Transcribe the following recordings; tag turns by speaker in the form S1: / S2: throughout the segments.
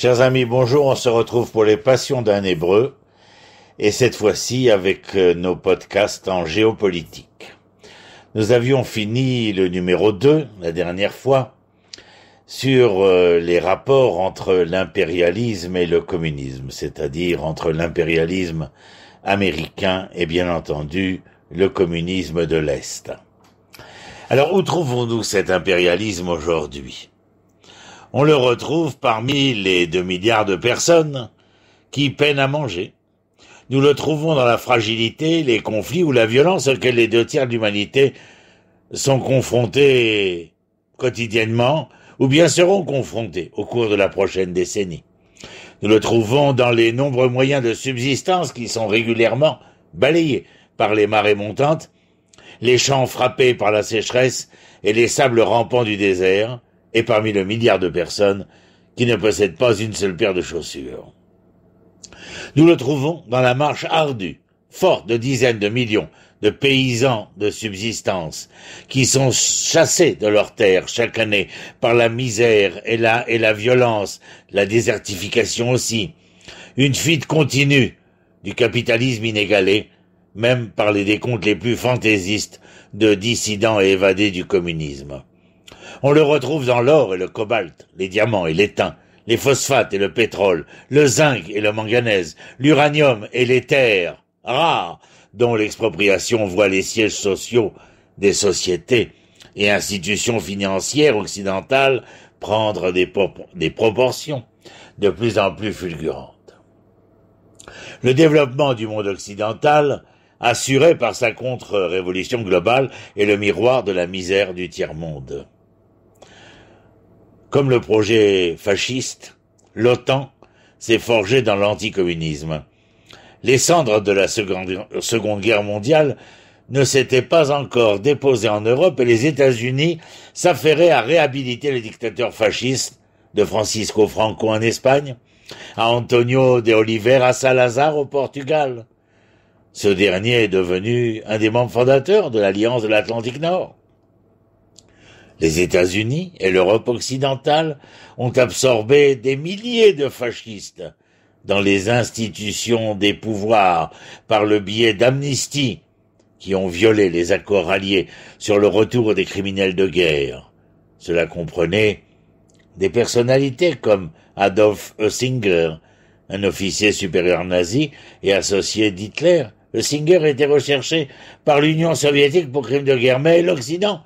S1: Chers amis, bonjour, on se retrouve pour les passions d'un hébreu, et cette fois-ci avec euh, nos podcasts en géopolitique. Nous avions fini le numéro 2 la dernière fois sur euh, les rapports entre l'impérialisme et le communisme, c'est-à-dire entre l'impérialisme américain et bien entendu le communisme de l'Est. Alors où trouvons-nous cet impérialisme aujourd'hui on le retrouve parmi les deux milliards de personnes qui peinent à manger. Nous le trouvons dans la fragilité, les conflits ou la violence auxquels les deux tiers de l'humanité sont confrontés quotidiennement ou bien seront confrontés au cours de la prochaine décennie. Nous le trouvons dans les nombreux moyens de subsistance qui sont régulièrement balayés par les marées montantes, les champs frappés par la sécheresse et les sables rampants du désert, et parmi le milliard de personnes qui ne possèdent pas une seule paire de chaussures. Nous le trouvons dans la marche ardue, forte de dizaines de millions de paysans de subsistance qui sont chassés de leurs terres chaque année par la misère et la, et la violence, la désertification aussi, une fuite continue du capitalisme inégalé, même par les décomptes les plus fantaisistes de dissidents évadés du communisme. On le retrouve dans l'or et le cobalt, les diamants et l'étain, les phosphates et le pétrole, le zinc et le manganèse, l'uranium et les terres rares, dont l'expropriation voit les sièges sociaux des sociétés et institutions financières occidentales prendre des, des proportions de plus en plus fulgurantes. Le développement du monde occidental, assuré par sa contre-révolution globale, est le miroir de la misère du tiers-monde. Comme le projet fasciste, l'OTAN s'est forgé dans l'anticommunisme. Les cendres de la Seconde Guerre mondiale ne s'étaient pas encore déposées en Europe et les États-Unis s'affairaient à réhabiliter les dictateurs fascistes de Francisco Franco en Espagne, à Antonio de Oliveira Salazar au Portugal. Ce dernier est devenu un des membres fondateurs de l'Alliance de l'Atlantique Nord. Les États-Unis et l'Europe occidentale ont absorbé des milliers de fascistes dans les institutions des pouvoirs par le biais d'amnisties qui ont violé les accords alliés sur le retour des criminels de guerre. Cela comprenait des personnalités comme Adolf Ossinger, un officier supérieur nazi et associé d'Hitler. singer était recherché par l'Union soviétique pour crimes de guerre, mais l'Occident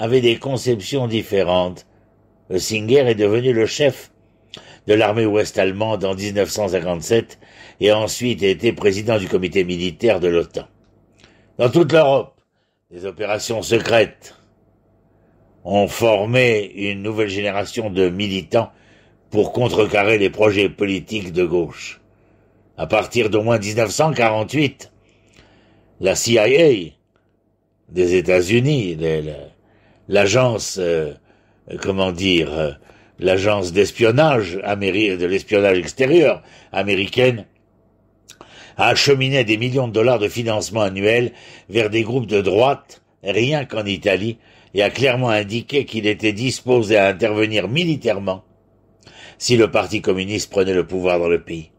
S1: avaient des conceptions différentes. Singer est devenu le chef de l'armée ouest allemande en 1957 et a ensuite été président du comité militaire de l'OTAN. Dans toute l'Europe, les opérations secrètes ont formé une nouvelle génération de militants pour contrecarrer les projets politiques de gauche. À partir d'au moins 1948, la CIA des États-Unis, l'agence, euh, comment dire, euh, l'agence d'espionnage, de l'espionnage extérieur américaine, a acheminé des millions de dollars de financement annuel vers des groupes de droite, rien qu'en Italie, et a clairement indiqué qu'il était disposé à intervenir militairement si le Parti communiste prenait le pouvoir dans le pays.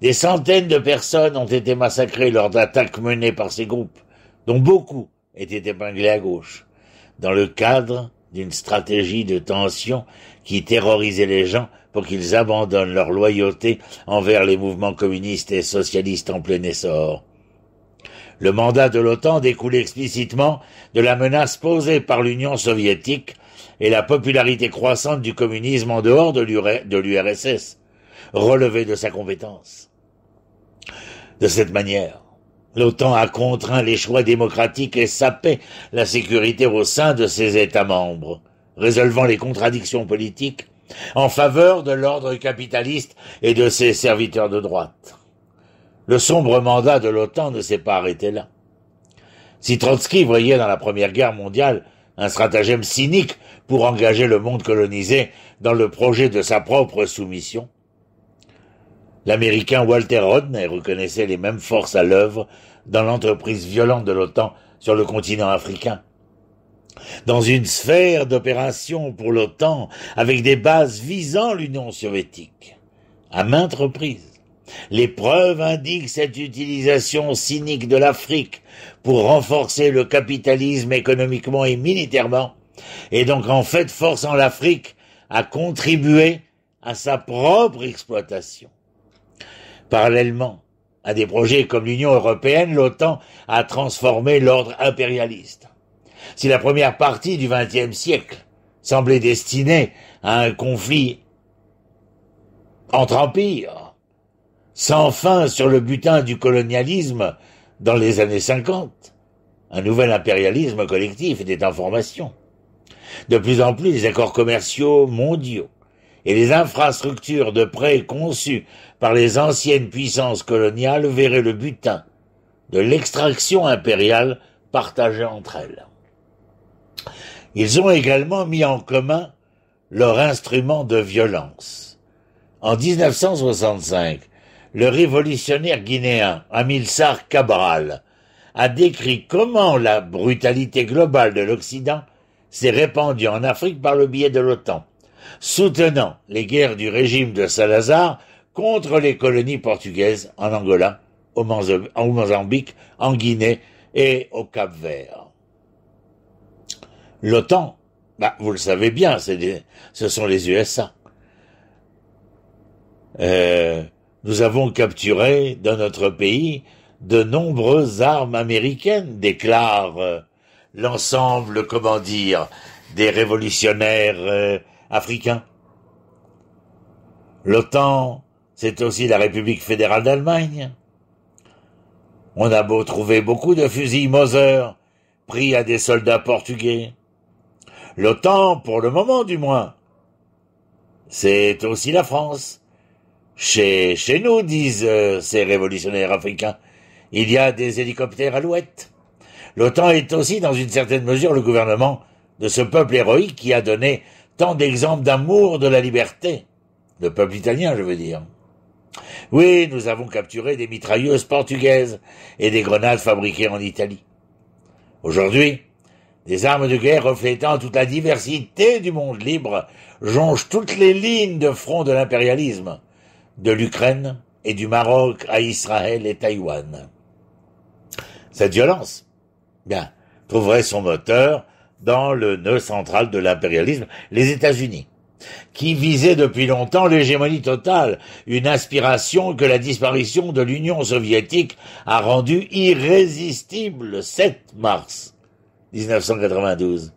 S1: Des centaines de personnes ont été massacrées lors d'attaques menées par ces groupes, dont beaucoup étaient épinglés à gauche dans le cadre d'une stratégie de tension qui terrorisait les gens pour qu'ils abandonnent leur loyauté envers les mouvements communistes et socialistes en plein essor. Le mandat de l'OTAN découle explicitement de la menace posée par l'Union soviétique et la popularité croissante du communisme en dehors de l'URSS, relevée de sa compétence. De cette manière, L'OTAN a contraint les choix démocratiques et sapé la sécurité au sein de ses États membres, résolvant les contradictions politiques en faveur de l'ordre capitaliste et de ses serviteurs de droite. Le sombre mandat de l'OTAN ne s'est pas arrêté là. Si Trotsky voyait dans la Première Guerre mondiale un stratagème cynique pour engager le monde colonisé dans le projet de sa propre soumission, L'Américain Walter Rodney reconnaissait les mêmes forces à l'œuvre dans l'entreprise violente de l'OTAN sur le continent africain. Dans une sphère d'opération pour l'OTAN avec des bases visant l'Union soviétique, à maintes reprises, les preuves indiquent cette utilisation cynique de l'Afrique pour renforcer le capitalisme économiquement et militairement, et donc en fait forçant l'Afrique à contribuer à sa propre exploitation. Parallèlement à des projets comme l'Union européenne, l'OTAN a transformé l'ordre impérialiste. Si la première partie du XXe siècle semblait destinée à un conflit entre empires, sans fin sur le butin du colonialisme dans les années 50, un nouvel impérialisme collectif était en formation. De plus en plus, les accords commerciaux mondiaux et les infrastructures de prêt conçues par les anciennes puissances coloniales verraient le butin de l'extraction impériale partagée entre elles. Ils ont également mis en commun leur instrument de violence. En 1965, le révolutionnaire guinéen Sar Cabral a décrit comment la brutalité globale de l'Occident s'est répandue en Afrique par le biais de l'OTAN soutenant les guerres du régime de Salazar contre les colonies portugaises en Angola, au Mozambique, en Guinée et au Cap Vert. L'OTAN, bah, vous le savez bien, ce sont les USA. Euh, nous avons capturé dans notre pays de nombreuses armes américaines, déclare euh, l'ensemble, comment dire, des révolutionnaires euh, L'OTAN, c'est aussi la République fédérale d'Allemagne. On a beau trouver beaucoup de fusils Moser pris à des soldats portugais. L'OTAN, pour le moment du moins, c'est aussi la France. Chez, chez nous, disent euh, ces révolutionnaires africains, il y a des hélicoptères alouettes. L'OTAN est aussi, dans une certaine mesure, le gouvernement de ce peuple héroïque qui a donné tant d'exemples d'amour de la liberté. Le peuple italien, je veux dire. Oui, nous avons capturé des mitrailleuses portugaises et des grenades fabriquées en Italie. Aujourd'hui, des armes de guerre reflétant toute la diversité du monde libre jonchent toutes les lignes de front de l'impérialisme, de l'Ukraine et du Maroc à Israël et Taïwan. Cette violence, bien, trouverait son moteur dans le nœud central de l'impérialisme, les États-Unis qui visait depuis longtemps l'hégémonie totale, une aspiration que la disparition de l'Union soviétique a rendue irrésistible le 7 mars 1992.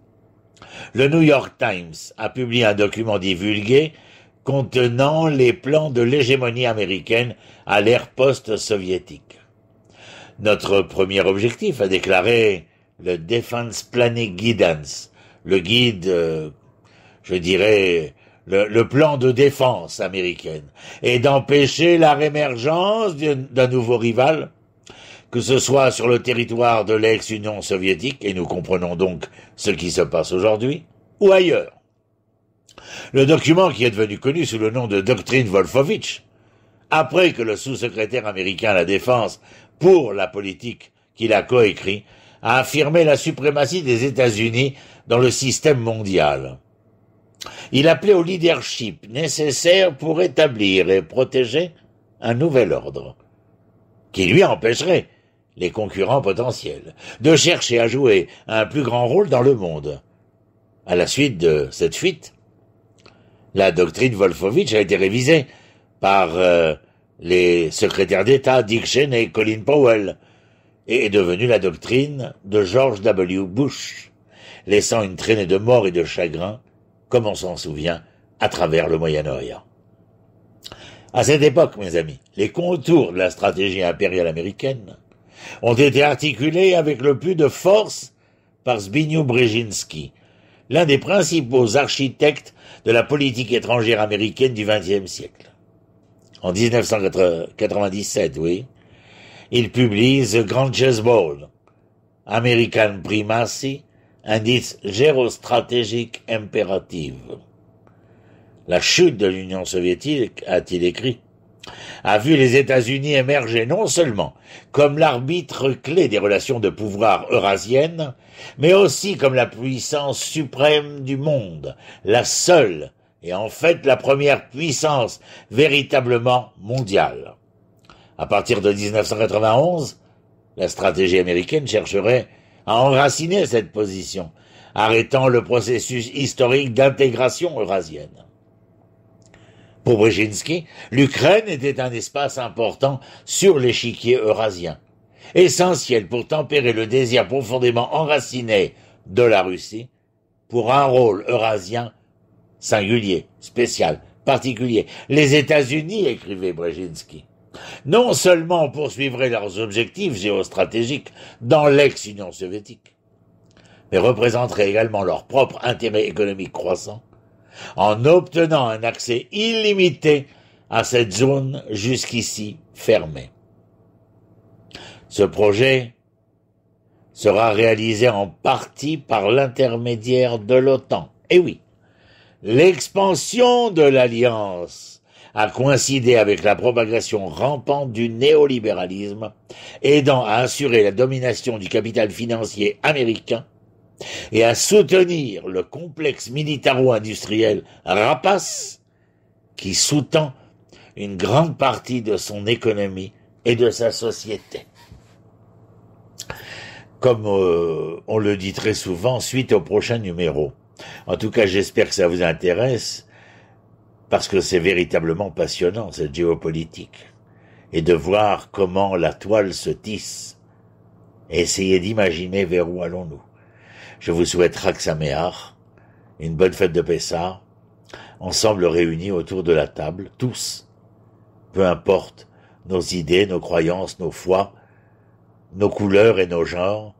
S1: Le New York Times a publié un document divulgué contenant les plans de l'hégémonie américaine à l'ère post-soviétique. Notre premier objectif, a déclaré le Defense Planning Guidance, le guide, euh, je dirais, le, plan de défense américaine, et d'empêcher la réémergence d'un nouveau rival, que ce soit sur le territoire de l'ex-Union soviétique, et nous comprenons donc ce qui se passe aujourd'hui, ou ailleurs. Le document qui est devenu connu sous le nom de doctrine Wolfovitch, après que le sous-secrétaire américain à la défense pour la politique qu'il a coécrit à affirmer la suprématie des États-Unis dans le système mondial. Il appelait au leadership nécessaire pour établir et protéger un nouvel ordre, qui lui empêcherait les concurrents potentiels de chercher à jouer un plus grand rôle dans le monde. À la suite de cette fuite, la doctrine Wolfowitz a été révisée par euh, les secrétaires d'État Dick Cheney et Colin Powell, et est devenue la doctrine de George W. Bush, laissant une traînée de mort et de chagrin, comme on s'en souvient, à travers le Moyen-Orient. À cette époque, mes amis, les contours de la stratégie impériale américaine ont été articulés avec le plus de force par Zbigniew Brzezinski, l'un des principaux architectes de la politique étrangère américaine du XXe siècle. En 1997, oui, il publie The Jazz Ball, American Primacy, indice géostratégique impérative. La chute de l'Union soviétique, a-t-il écrit, a vu les États-Unis émerger non seulement comme l'arbitre clé des relations de pouvoir eurasiennes, mais aussi comme la puissance suprême du monde, la seule et en fait la première puissance véritablement mondiale. À partir de 1991, la stratégie américaine chercherait à enraciner cette position, arrêtant le processus historique d'intégration eurasienne. Pour Brzezinski, l'Ukraine était un espace important sur l'échiquier eurasien, essentiel pour tempérer le désir profondément enraciné de la Russie pour un rôle eurasien singulier, spécial, particulier. Les États-Unis, écrivait Brzezinski, non seulement poursuivraient leurs objectifs géostratégiques dans l'ex-Union soviétique, mais représenteraient également leur propre intérêt économique croissant en obtenant un accès illimité à cette zone jusqu'ici fermée. Ce projet sera réalisé en partie par l'intermédiaire de l'OTAN. Eh oui, l'expansion de l'alliance a coïncidé avec la propagation rampante du néolibéralisme, aidant à assurer la domination du capital financier américain et à soutenir le complexe militaro-industriel rapace qui sous-tend une grande partie de son économie et de sa société. Comme euh, on le dit très souvent, suite au prochain numéro. En tout cas, j'espère que ça vous intéresse parce que c'est véritablement passionnant, cette géopolitique, et de voir comment la toile se tisse. Essayez d'imaginer vers où allons-nous. Je vous souhaite Raksamehar, une bonne fête de Pessah, ensemble réunis autour de la table, tous, peu importe nos idées, nos croyances, nos foi, nos couleurs et nos genres,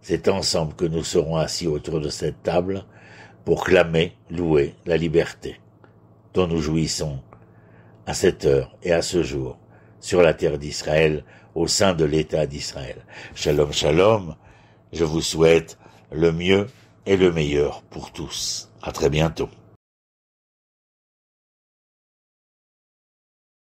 S1: c'est ensemble que nous serons assis autour de cette table pour clamer, louer la liberté dont nous jouissons à cette heure et à ce jour sur la terre d'Israël au sein de l'État d'Israël. Shalom, shalom. Je vous souhaite le mieux et le meilleur pour tous. À très bientôt.